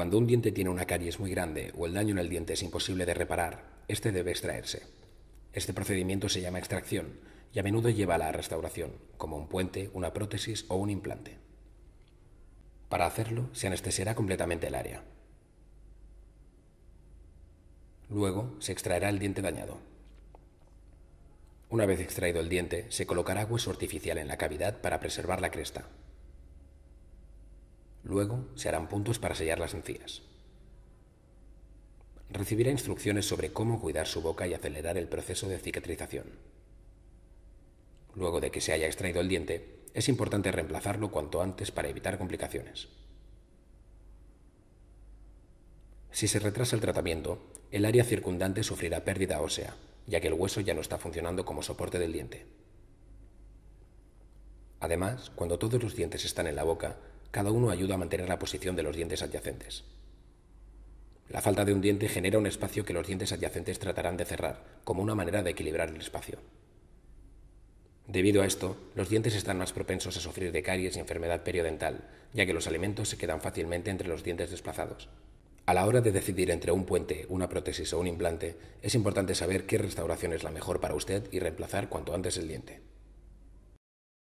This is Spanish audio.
Cuando un diente tiene una caries muy grande o el daño en el diente es imposible de reparar, este debe extraerse. Este procedimiento se llama extracción y a menudo lleva a la restauración, como un puente, una prótesis o un implante. Para hacerlo, se anestesiará completamente el área. Luego, se extraerá el diente dañado. Una vez extraído el diente, se colocará hueso artificial en la cavidad para preservar la cresta. Luego se harán puntos para sellar las encías. Recibirá instrucciones sobre cómo cuidar su boca y acelerar el proceso de cicatrización. Luego de que se haya extraído el diente, es importante reemplazarlo cuanto antes para evitar complicaciones. Si se retrasa el tratamiento, el área circundante sufrirá pérdida ósea, ya que el hueso ya no está funcionando como soporte del diente. Además, cuando todos los dientes están en la boca, cada uno ayuda a mantener la posición de los dientes adyacentes. La falta de un diente genera un espacio que los dientes adyacentes tratarán de cerrar, como una manera de equilibrar el espacio. Debido a esto, los dientes están más propensos a sufrir de caries y enfermedad periodental, ya que los alimentos se quedan fácilmente entre los dientes desplazados. A la hora de decidir entre un puente, una prótesis o un implante, es importante saber qué restauración es la mejor para usted y reemplazar cuanto antes el diente.